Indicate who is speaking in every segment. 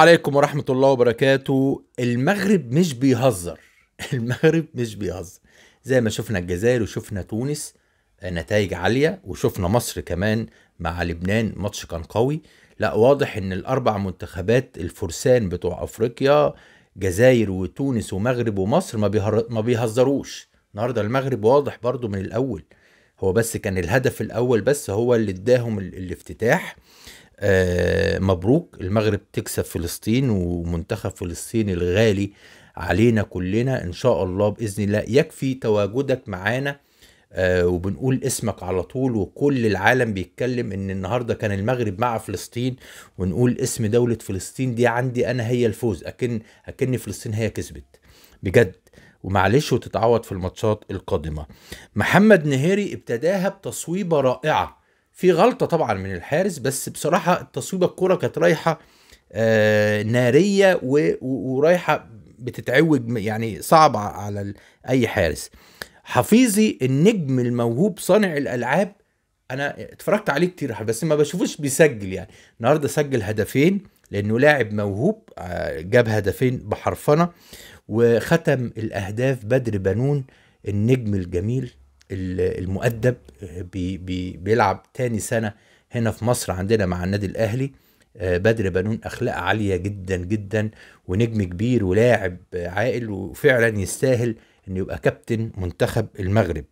Speaker 1: عليكم ورحمة الله وبركاته المغرب مش بيهزر المغرب مش بيهزر زي ما شفنا الجزائر وشفنا تونس آه، نتائج عالية وشفنا مصر كمان مع لبنان ماتش كان قوي لا واضح ان الاربع منتخبات الفرسان بتوع افريقيا جزائر وتونس ومغرب ومصر ما, بيهر... ما بيهزروش النهارده المغرب واضح برضو من الاول هو بس كان الهدف الاول بس هو اللي اداهم الافتتاح آه، مبروك المغرب تكسب فلسطين ومنتخب فلسطين الغالي علينا كلنا ان شاء الله باذن الله يكفي تواجدك معانا آه، وبنقول اسمك على طول وكل العالم بيتكلم ان النهارده كان المغرب مع فلسطين ونقول اسم دوله فلسطين دي عندي انا هي الفوز اكن اكن فلسطين هي كسبت بجد ومعلش وتتعوض في الماتشات القادمه محمد نهيري ابتداها بتصويبه رائعه في غلطه طبعا من الحارس بس بصراحه التصويبه الكوره كانت رايحه آه ناريه ورايحه بتتعوج يعني صعبه على اي حارس حفيظي النجم الموهوب صانع الالعاب انا اتفرجت عليه كتير بس ما بشوفوش بيسجل يعني النهارده سجل هدفين لانه لاعب موهوب آه، جاب هدفين بحرفنه وختم الاهداف بدر بنون النجم الجميل المؤدب بي بي بيلعب تاني سنة هنا في مصر عندنا مع النادي الأهلي آه، بدر بنون أخلاق عالية جدا جدا ونجم كبير ولاعب عاقل وفعلا يستاهل إنه يبقى كابتن منتخب المغرب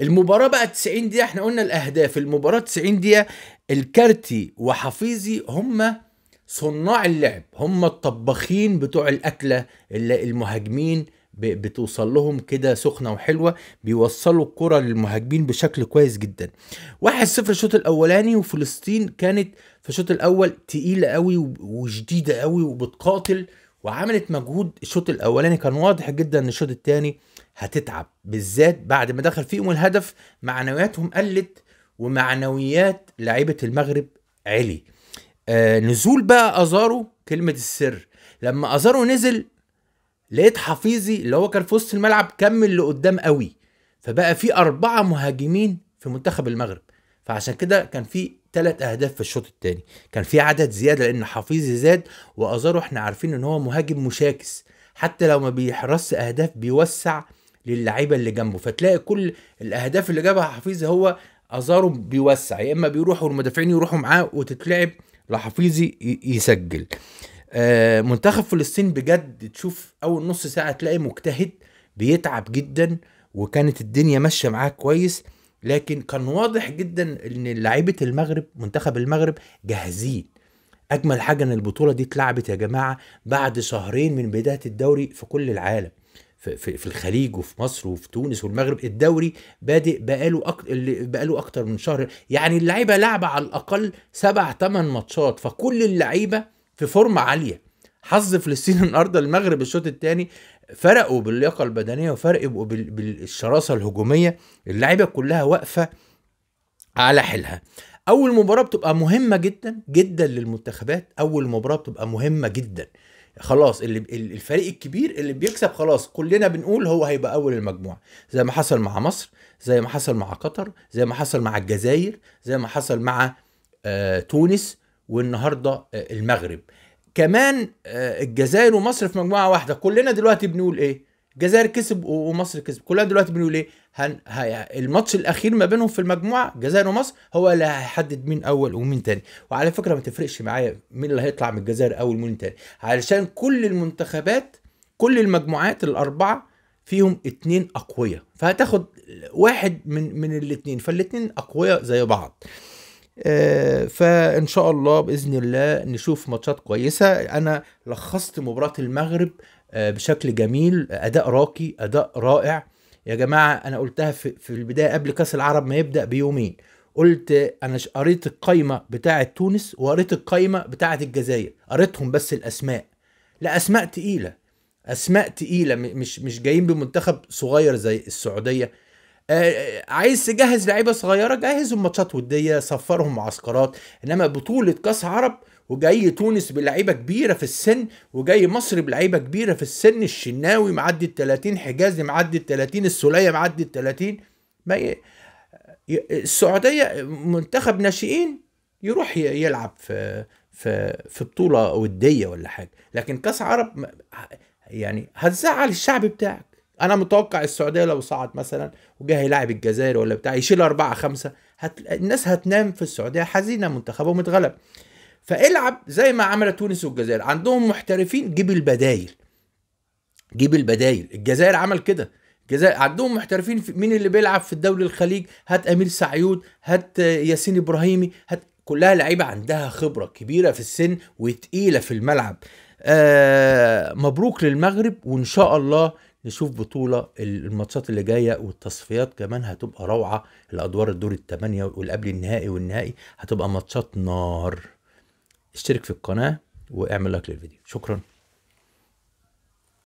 Speaker 1: المباراة بقى 90 دقيقة احنا قلنا الأهداف المباراة 90 دقيقة الكارتي وحفيظي هما صناع اللعب هم الطباخين بتوع الأكلة المهاجمين بتوصل لهم كده سخنه وحلوه بيوصلوا الكره للمهاجمين بشكل كويس جدا 1 0 الشوط الاولاني وفلسطين كانت في الشوط الاول تقيله قوي وشديده قوي وبتقاتل وعملت مجهود الشوط الاولاني كان واضح جدا ان الشوط الثاني هتتعب بالذات بعد ما دخل فيهم الهدف معنوياتهم قلت ومعنويات لعيبه المغرب علي آه نزول بقى ازارو كلمه السر لما ازارو نزل لقيت حفيظي اللي هو كان في وسط الملعب كمل لقدام قوي فبقى في أربعة مهاجمين في منتخب المغرب فعشان كده كان في ثلاث أهداف في الشوط الثاني كان في عدد زيادة لأن حفيظي زاد وأزارو احنا عارفين إن هو مهاجم مشاكس حتى لو ما بيحرصش أهداف بيوسع للعيبة اللي جنبه فتلاقي كل الأهداف اللي جابها حفيظي هو أزارو بيوسع يا إما بيروحوا المدافعين يروحوا معاه وتتلعب لحفيظي يسجل آه، منتخب فلسطين بجد تشوف اول نص ساعه تلاقي مجتهد بيتعب جدا وكانت الدنيا ماشيه معاه كويس لكن كان واضح جدا ان لعيبه المغرب منتخب المغرب جاهزين اجمل حاجه ان البطوله دي اتلعبت يا جماعه بعد شهرين من بدايه الدوري في كل العالم في, في, الخليج وفي مصر وفي تونس والمغرب الدوري بادئ بقاله أك... بقاله اكتر من شهر يعني اللعيبه لعبه على الاقل سبع ثمان ماتشات فكل اللعيبه في فورمه عاليه حظ فلسطين النهارده المغرب الشوط الثاني فرقوا باللياقه البدنيه وفرقوا بالشراسه الهجوميه اللعيبه كلها واقفه على حيلها اول مباراه بتبقى مهمه جدا جدا للمنتخبات اول مباراه بتبقى مهمه جدا خلاص اللي الفريق الكبير اللي بيكسب خلاص كلنا بنقول هو هيبقى اول المجموعه زي ما حصل مع مصر زي ما حصل مع قطر زي ما حصل مع الجزائر زي ما حصل مع آه تونس والنهارده آه، المغرب كمان آه، الجزائر ومصر في مجموعه واحده كلنا دلوقتي بنقول ايه الجزائر كسب ومصر كسب كلنا دلوقتي بنقول ايه هن... هي... الماتش الاخير ما بينهم في المجموعه الجزائر ومصر هو اللي هيحدد مين اول ومين تاني وعلى فكره ما تفرقش معايا مين اللي هيطلع من الجزائر اول ومين تاني علشان كل المنتخبات كل المجموعات الاربعه فيهم اتنين اقوياء فهتاخد واحد من من الاتنين فالاتنين اقوياء زي بعض آه، فان شاء الله باذن الله نشوف ماتشات كويسه انا لخصت مباراه المغرب آه، بشكل جميل اداء راقي اداء رائع يا جماعه انا قلتها في البدايه قبل كاس العرب ما يبدا بيومين قلت انا قريت القايمه بتاعه تونس وقريت القايمه بتاعه الجزائر قريتهم بس الاسماء لا اسماء تقيله اسماء تقيله مش مش جايين بمنتخب صغير زي السعوديه آه، آه، عايز تجهز لعيبه صغيره جهزهم ماتشات وديه سفرهم معسكرات انما بطوله كاس عرب وجاي تونس بلعيبه كبيره في السن وجاي مصر بلعيبه كبيره في السن الشناوي معدي ال 30 حجازي معدي ال 30 السوليه معدي ال 30 ما ي... السعوديه منتخب ناشئين يروح يلعب في في في بطوله وديه ولا حاجه لكن كاس عرب يعني هتزعل الشعب بتاعك انا متوقع السعوديه لو صعد مثلا وجه يلعب الجزائر ولا بتاع يشيل أربعة خمسة هت... الناس هتنام في السعوديه حزينه منتخبهم اتغلب فالعب زي ما عملت تونس والجزائر عندهم محترفين جيب البدايل جيب البدايل الجزائر عمل كده الجزائر عندهم محترفين في مين اللي بيلعب في الدوري الخليج هات امير سعيود هات ياسين ابراهيمي هات كلها لعيبه عندها خبره كبيره في السن وتقيله في الملعب آه مبروك للمغرب وان شاء الله نشوف بطولة الماتشات اللي جاية والتصفيات كمان هتبقى روعة الأدوار الدور الثمانية والقبل النهائي والنهائي هتبقى ماتشات نار اشترك في القناة واعمل لايك للفيديو شكرا